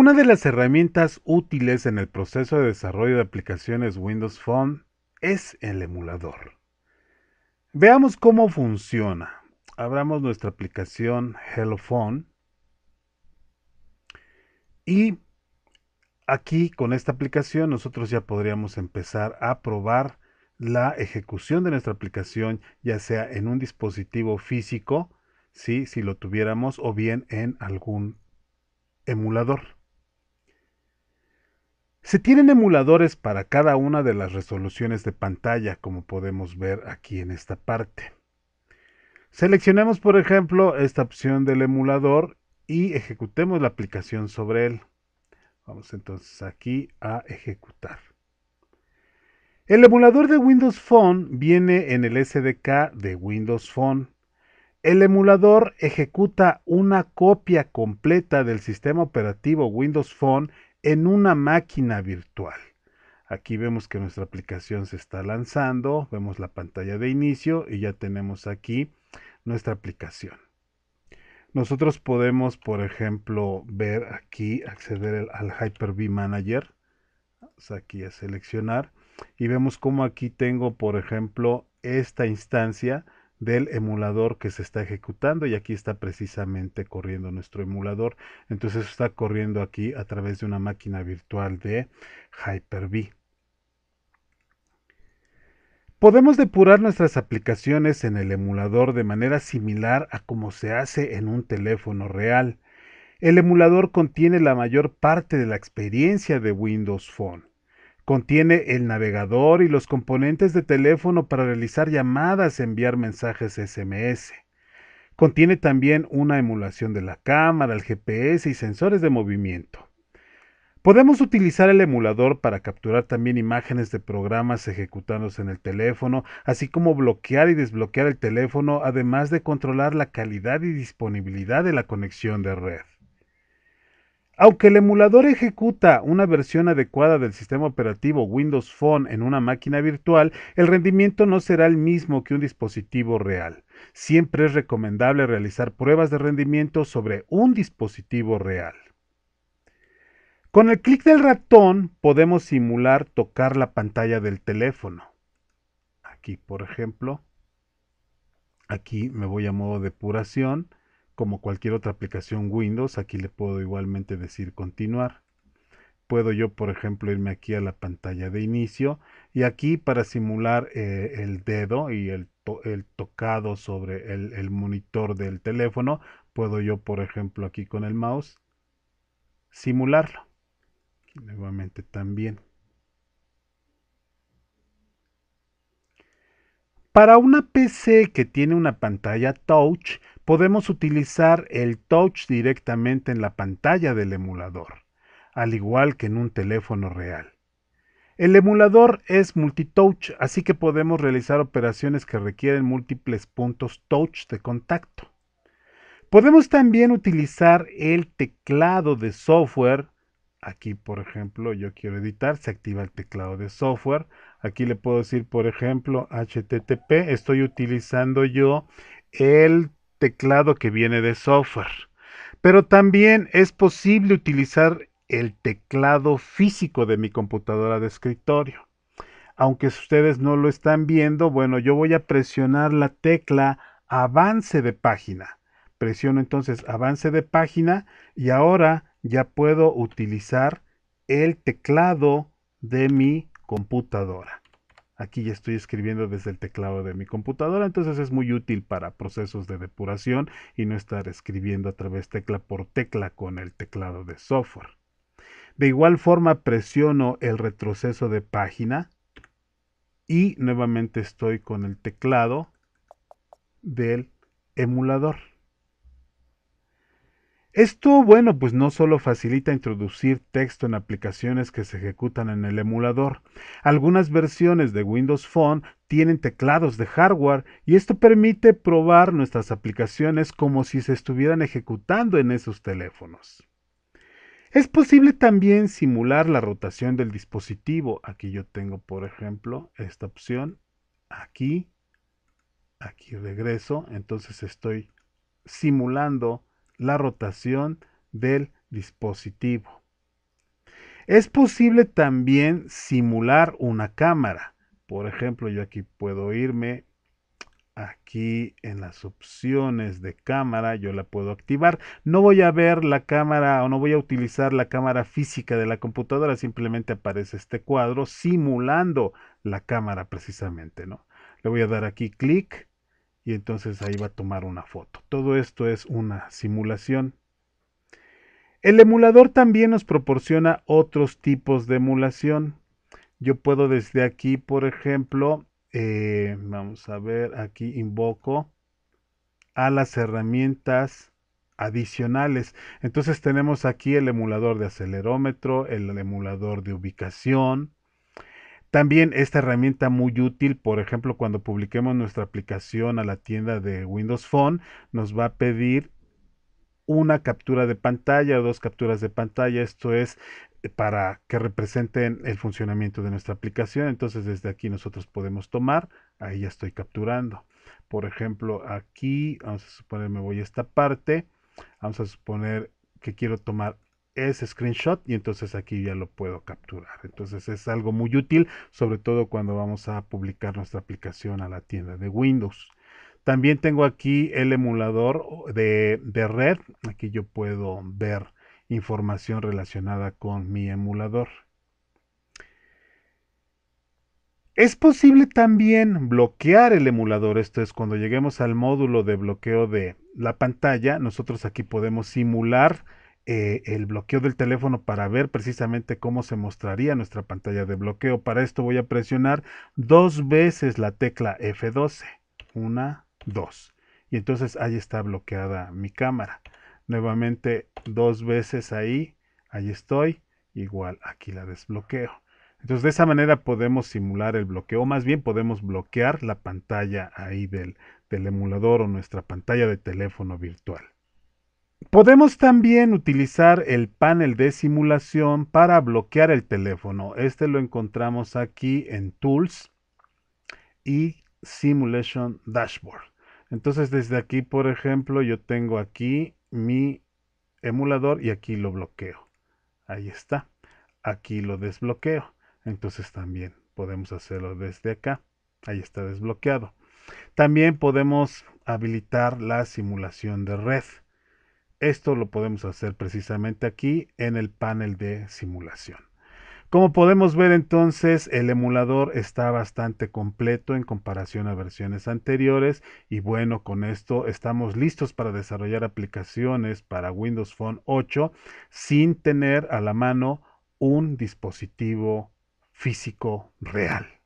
Una de las herramientas útiles en el proceso de desarrollo de aplicaciones Windows Phone es el emulador. Veamos cómo funciona. Abramos nuestra aplicación Hello Phone y aquí con esta aplicación nosotros ya podríamos empezar a probar la ejecución de nuestra aplicación ya sea en un dispositivo físico, ¿sí? si lo tuviéramos, o bien en algún emulador. Se tienen emuladores para cada una de las resoluciones de pantalla, como podemos ver aquí en esta parte. Seleccionemos por ejemplo esta opción del emulador y ejecutemos la aplicación sobre él. Vamos entonces aquí a ejecutar. El emulador de Windows Phone viene en el SDK de Windows Phone. El emulador ejecuta una copia completa del sistema operativo Windows Phone en una máquina virtual. Aquí vemos que nuestra aplicación se está lanzando, vemos la pantalla de inicio y ya tenemos aquí nuestra aplicación. Nosotros podemos, por ejemplo, ver aquí, acceder al Hyper-V Manager, aquí a seleccionar, y vemos cómo aquí tengo, por ejemplo, esta instancia, del emulador que se está ejecutando y aquí está precisamente corriendo nuestro emulador entonces está corriendo aquí a través de una máquina virtual de Hyper-V Podemos depurar nuestras aplicaciones en el emulador de manera similar a como se hace en un teléfono real. El emulador contiene la mayor parte de la experiencia de Windows Phone. Contiene el navegador y los componentes de teléfono para realizar llamadas, enviar mensajes SMS. Contiene también una emulación de la cámara, el GPS y sensores de movimiento. Podemos utilizar el emulador para capturar también imágenes de programas ejecutándose en el teléfono, así como bloquear y desbloquear el teléfono, además de controlar la calidad y disponibilidad de la conexión de red. Aunque el emulador ejecuta una versión adecuada del sistema operativo Windows Phone en una máquina virtual, el rendimiento no será el mismo que un dispositivo real. Siempre es recomendable realizar pruebas de rendimiento sobre un dispositivo real. Con el clic del ratón podemos simular tocar la pantalla del teléfono. Aquí, por ejemplo, aquí me voy a modo depuración como cualquier otra aplicación Windows, aquí le puedo igualmente decir continuar. Puedo yo, por ejemplo, irme aquí a la pantalla de inicio y aquí para simular eh, el dedo y el, tocado sobre el, monitor del teléfono, puedo yo, por ejemplo, aquí con el mouse simularlo. nuevamente también. Para una PC que tiene una pantalla touch, podemos utilizar el touch directamente en la pantalla del emulador, al igual que en un teléfono real. El emulador es multitouch, así que podemos realizar operaciones que requieren múltiples puntos touch de contacto. Podemos también utilizar el teclado de software. Aquí, por ejemplo, yo quiero editar, se activa el teclado de software Aquí le puedo decir, por ejemplo, HTTP. Estoy utilizando yo el teclado que viene de software. Pero también es posible utilizar el teclado físico de mi computadora de escritorio. Aunque ustedes no lo están viendo, bueno, yo voy a presionar la tecla avance de página. Presiono entonces avance de página y ahora ya puedo utilizar el teclado de mi computadora. Aquí ya estoy escribiendo desde el teclado de mi computadora, entonces es muy útil para procesos de depuración y no estar escribiendo a través tecla por tecla con el teclado de software. De igual forma presiono el retroceso de página y nuevamente estoy con el teclado del emulador. Esto, bueno, pues no solo facilita introducir texto en aplicaciones que se ejecutan en el emulador. Algunas versiones de Windows Phone tienen teclados de hardware y esto permite probar nuestras aplicaciones como si se estuvieran ejecutando en esos teléfonos. Es posible también simular la rotación del dispositivo. Aquí yo tengo, por ejemplo, esta opción. Aquí, aquí regreso. Entonces estoy simulando la rotación del dispositivo. Es posible también simular una cámara. Por ejemplo, yo aquí puedo irme aquí en las opciones de cámara yo la puedo activar no voy a ver la cámara o no voy a utilizar la cámara física de la computadora simplemente aparece este cuadro simulando la cámara precisamente no le voy a dar aquí clic y entonces ahí va a tomar una foto. Todo esto es una simulación. El emulador también nos proporciona otros tipos de emulación. Yo puedo desde aquí, por ejemplo, eh, vamos a ver, aquí invoco a las herramientas adicionales. Entonces tenemos aquí el emulador de acelerómetro, el emulador de ubicación, también esta herramienta muy útil, por ejemplo, cuando publiquemos nuestra aplicación a la tienda de Windows Phone, nos va a pedir una captura de pantalla o dos capturas de pantalla. Esto es eh, para que representen el funcionamiento de nuestra aplicación. Entonces desde aquí nosotros podemos tomar. Ahí ya estoy capturando. Por ejemplo, aquí vamos a suponer me voy a esta parte. Vamos a suponer que quiero tomar es screenshot y entonces aquí ya lo puedo capturar. Entonces es algo muy útil, sobre todo cuando vamos a publicar nuestra aplicación a la tienda de Windows. También tengo aquí el emulador de, red. Aquí yo puedo ver información relacionada con mi emulador. Es posible también bloquear el emulador, esto es cuando lleguemos al módulo de bloqueo de la pantalla, nosotros aquí podemos simular eh, el bloqueo del teléfono para ver precisamente cómo se mostraría nuestra pantalla de bloqueo. Para esto voy a presionar dos veces la tecla F12. Una, dos. Y entonces ahí está bloqueada mi cámara. Nuevamente dos veces ahí. Ahí estoy. Igual aquí la desbloqueo. Entonces de esa manera podemos simular el bloqueo, más bien podemos bloquear la pantalla ahí del, del emulador o nuestra pantalla de teléfono virtual. Podemos también utilizar el panel de simulación para bloquear el teléfono. Este lo encontramos aquí en Tools y Simulation Dashboard. Entonces desde aquí, por ejemplo, yo tengo aquí mi emulador y aquí lo bloqueo. Ahí está. Aquí lo desbloqueo. Entonces también podemos hacerlo desde acá. Ahí está desbloqueado. También podemos habilitar la simulación de red. Esto lo podemos hacer precisamente aquí en el panel de simulación. Como podemos ver entonces, el emulador está bastante completo en comparación a versiones anteriores y bueno, con esto estamos listos para desarrollar aplicaciones para Windows Phone 8 sin tener a la mano un dispositivo físico real.